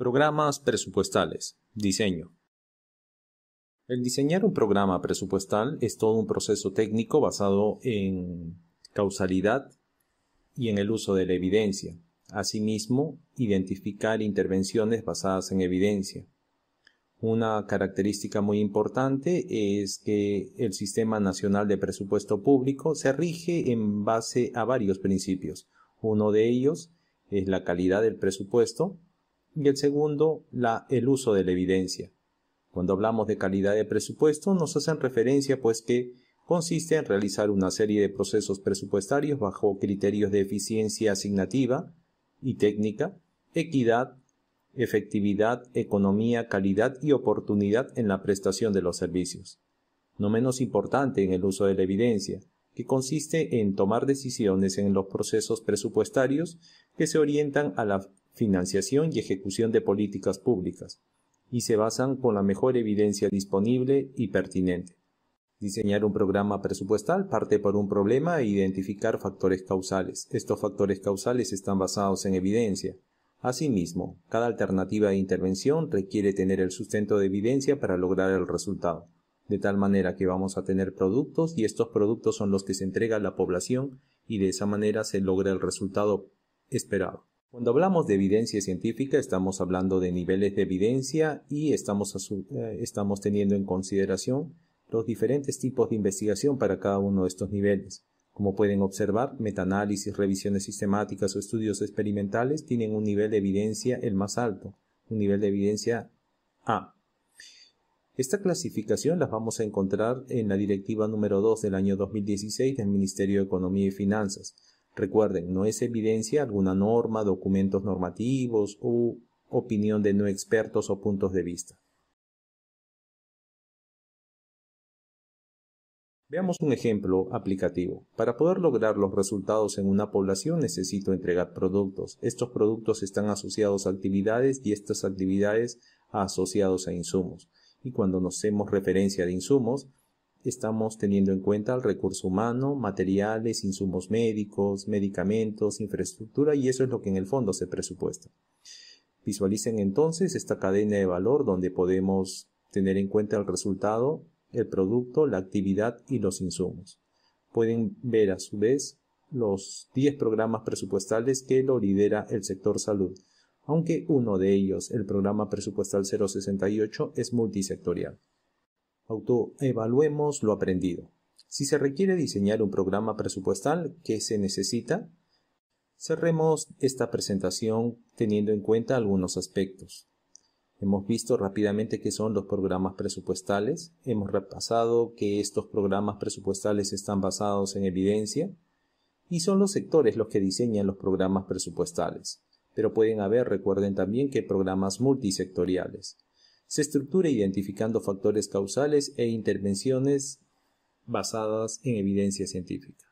Programas presupuestales. Diseño. El diseñar un programa presupuestal es todo un proceso técnico basado en causalidad y en el uso de la evidencia. Asimismo, identificar intervenciones basadas en evidencia. Una característica muy importante es que el Sistema Nacional de Presupuesto Público se rige en base a varios principios. Uno de ellos es la calidad del presupuesto, y el segundo, la, el uso de la evidencia. Cuando hablamos de calidad de presupuesto, nos hacen referencia pues que consiste en realizar una serie de procesos presupuestarios bajo criterios de eficiencia asignativa y técnica, equidad, efectividad, economía, calidad y oportunidad en la prestación de los servicios. No menos importante en el uso de la evidencia, que consiste en tomar decisiones en los procesos presupuestarios que se orientan a la financiación y ejecución de políticas públicas, y se basan con la mejor evidencia disponible y pertinente. Diseñar un programa presupuestal parte por un problema e identificar factores causales. Estos factores causales están basados en evidencia. Asimismo, cada alternativa de intervención requiere tener el sustento de evidencia para lograr el resultado, de tal manera que vamos a tener productos y estos productos son los que se entrega a la población y de esa manera se logra el resultado esperado. Cuando hablamos de evidencia científica, estamos hablando de niveles de evidencia y estamos, eh, estamos teniendo en consideración los diferentes tipos de investigación para cada uno de estos niveles. Como pueden observar, metaanálisis, revisiones sistemáticas o estudios experimentales tienen un nivel de evidencia el más alto, un nivel de evidencia A. Esta clasificación la vamos a encontrar en la Directiva número 2 del año 2016 del Ministerio de Economía y Finanzas. Recuerden, no es evidencia alguna norma, documentos normativos u opinión de no expertos o puntos de vista. Veamos un ejemplo aplicativo. Para poder lograr los resultados en una población necesito entregar productos. Estos productos están asociados a actividades y estas actividades asociados a insumos. Y cuando nos hacemos referencia de insumos, estamos teniendo en cuenta el recurso humano, materiales, insumos médicos, medicamentos, infraestructura y eso es lo que en el fondo se presupuesta. Visualicen entonces esta cadena de valor donde podemos tener en cuenta el resultado, el producto, la actividad y los insumos. Pueden ver a su vez los 10 programas presupuestales que lo lidera el sector salud, aunque uno de ellos, el programa presupuestal 068, es multisectorial autoevaluemos lo aprendido. Si se requiere diseñar un programa presupuestal ¿qué se necesita, cerremos esta presentación teniendo en cuenta algunos aspectos. Hemos visto rápidamente qué son los programas presupuestales, hemos repasado que estos programas presupuestales están basados en evidencia y son los sectores los que diseñan los programas presupuestales, pero pueden haber, recuerden también, que programas multisectoriales se estructura identificando factores causales e intervenciones basadas en evidencia científica.